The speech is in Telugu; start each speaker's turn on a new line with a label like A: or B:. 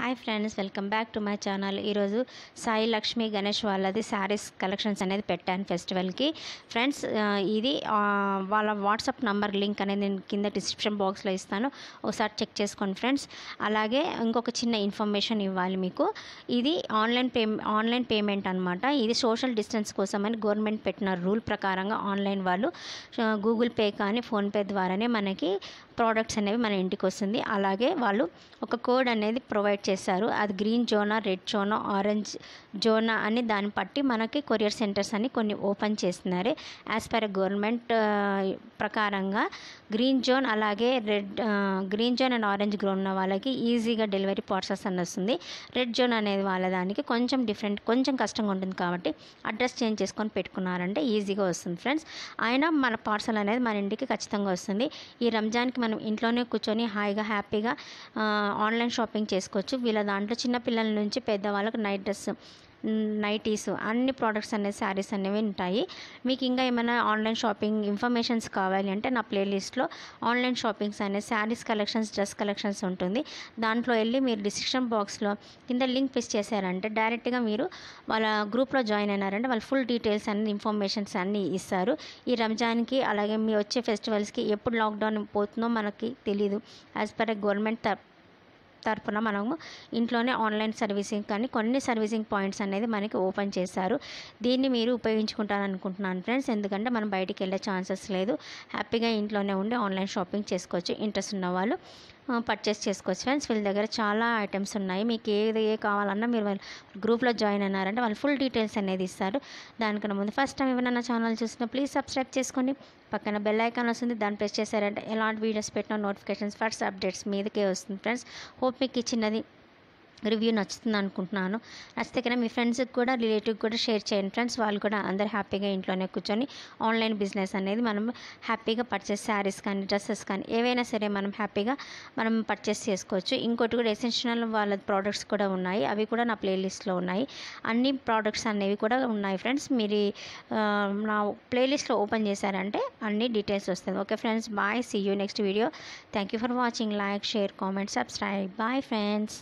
A: hi friends welcome back to my channel ఈరోజు సాయి లక్ష్మి గణేష్ వాళ్ళది శారీస్ కలెక్షన్స్ అనేది పెట్టాను ఫెస్టివల్కి ఫ్రెండ్స్ ఇది వాళ్ళ వాట్సాప్ నంబర్ లింక్ అనేది నేను కింద డిస్క్రిప్షన్ బాక్స్లో ఇస్తాను ఒకసారి చెక్ చేసుకోండి ఫ్రెండ్స్ అలాగే ఇంకొక చిన్న ఇన్ఫర్మేషన్ ఇవ్వాలి మీకు ఇది ఆన్లైన్ పే ఆన్లైన్ పేమెంట్ అనమాట ఇది సోషల్ డిస్టెన్స్ కోసం అని గవర్నమెంట్ పెట్టిన రూల్ ప్రకారంగా ఆన్లైన్ వాళ్ళు గూగుల్ పే కానీ ఫోన్పే ద్వారానే మనకి ప్రోడక్ట్స్ అనేవి మన ఇంటికి వస్తుంది అలాగే వాళ్ళు ఒక కోడ్ అనేది ప్రొవైడ్ చేశారు అది గ్రీన్ జోనా రెడ్ జోనా ఆరెంజ్ జోనా అని దాన్ని బట్టి మనకి కొరియర్ సెంటర్స్ అని కొన్ని ఓపెన్ చేస్తున్నారు యాజ్ పర్ గవర్నమెంట్ ప్రకారంగా గ్రీన్ జోన్ అలాగే red green zone and orange గ్రో ఉన్న వాళ్ళకి ఈజీగా డెలివరీ ప్రాసెస్ అని వస్తుంది రెడ్ జోన్ అనేది వాళ్ళ దానికి కొంచెం డిఫరెంట్ కొంచెం కష్టంగా ఉంటుంది కాబట్టి అడ్రస్ చేంజ్ చేసుకొని పెట్టుకున్నారంటే ఈజీగా వస్తుంది ఫ్రెండ్స్ అయినా మన పార్సల్ అనేది మన ఇంటికి ఖచ్చితంగా వస్తుంది ఈ రంజాన్కి మనం ఇంట్లోనే కూర్చొని హాయిగా హ్యాపీగా ఆన్లైన్ షాపింగ్ చేసుకోవచ్చు వీళ్ళ దాంట్లో చిన్నపిల్లల నుంచి పెద్దవాళ్ళకు నైట్ డ్రెస్ నైటీస్ అన్ని ప్రోడక్ట్స్ అనే శారీస్ అనేవి ఉంటాయి మీకు ఇంకా ఏమైనా ఆన్లైన్ షాపింగ్ ఇన్ఫర్మేషన్స్ కావాలి అంటే నా ప్లేలిస్ట్లో ఆన్లైన్ షాపింగ్స్ అనే శారీస్ కలెక్షన్స్ డ్రెస్ కలెక్షన్స్ ఉంటుంది దాంట్లో వెళ్ళి మీరు డిస్క్రిప్షన్ బాక్స్లో కింద లింక్ ప్రెస్ చేశారంటే డైరెక్ట్గా మీరు వాళ్ళ గ్రూప్లో జాయిన్ అయినారంటే వాళ్ళు ఫుల్ డీటెయిల్స్ అన్ని ఇన్ఫర్మేషన్స్ అన్నీ ఇస్తారు ఈ రంజాన్కి అలాగే మీ వచ్చే ఫెస్టివల్స్కి ఎప్పుడు లాక్డౌన్ పోతుందో మనకి తెలియదు యాజ్ పర్ గవర్నమెంట్ తరఫున మనము ఇంట్లోనే ఆన్లైన్ సర్వీసింగ్ కానీ కొన్ని సర్వీసింగ్ పాయింట్స్ అనేది మనకి ఓపెన్ చేశారు దీన్ని మీరు ఉపయోగించుకుంటారనుకుంటున్నాను ఫ్రెండ్స్ ఎందుకంటే మనం బయటికి వెళ్ళే ఛాన్సెస్ లేదు హ్యాపీగా ఇంట్లోనే ఉండి ఆన్లైన్ షాపింగ్ చేసుకోవచ్చు ఇంట్రెస్ట్ ఉన్నవాళ్ళు పర్చేస్ చేసుకోవచ్చు ఫ్రెండ్స్ వీళ్ళ దగ్గర చాలా ఐటమ్స్ ఉన్నాయి మీకు ఏది ఏ కావాలన్నా మీరు వాళ్ళు గ్రూప్లో జాయిన్ అయినారంటే వాళ్ళు ఫుల్ డీటెయిల్స్ అనేది ఇస్తారు దానికన్నా ముందు ఫస్ట్ టైం ఏమైనా ఛానల్ చూసినా ప్లీజ్ సబ్స్క్రైబ్ చేసుకోండి పక్కన బెల్ ఐకాన్ వస్తుంది దాన్ని ప్రెస్ చేశారంటే ఎలాంటి వీడియోస్ పెట్టినా నోటిఫికేషన్స్ ఫస్ట్ అప్డేట్స్ మీదకే వస్తుంది ఫ్రెండ్స్ హోప్ మీకు ఇచ్చినది రివ్యూ నచ్చుతుంది అనుకుంటున్నాను నచ్చితే కనుక మీ ఫ్రెండ్స్కి కూడా రిలేటివ్ కూడా షేర్ చేయండి ఫ్రెండ్స్ వాళ్ళు కూడా అందరు హ్యాపీగా ఇంట్లోనే కూర్చొని ఆన్లైన్ బిజినెస్ అనేది మనం హ్యాపీగా పర్చేస్ శారీస్ కానీ డ్రెస్సెస్ కానీ ఏవైనా సరే మనం హ్యాపీగా మనం పర్చేస్ చేసుకోవచ్చు ఇంకోటి కూడా ఎసెన్షియల్ వాళ్ళ ప్రోడక్ట్స్ కూడా ఉన్నాయి అవి కూడా నా ప్లేలిస్ట్లో ఉన్నాయి అన్ని ప్రోడక్ట్స్ అనేవి కూడా ఉన్నాయి ఫ్రెండ్స్ మీరు నా ప్లేలిస్ట్లో ఓపెన్ చేశారంటే అన్ని డీటెయిల్స్ వస్తుంది okay friends bye see you next video thank you for watching like share comment subscribe bye friends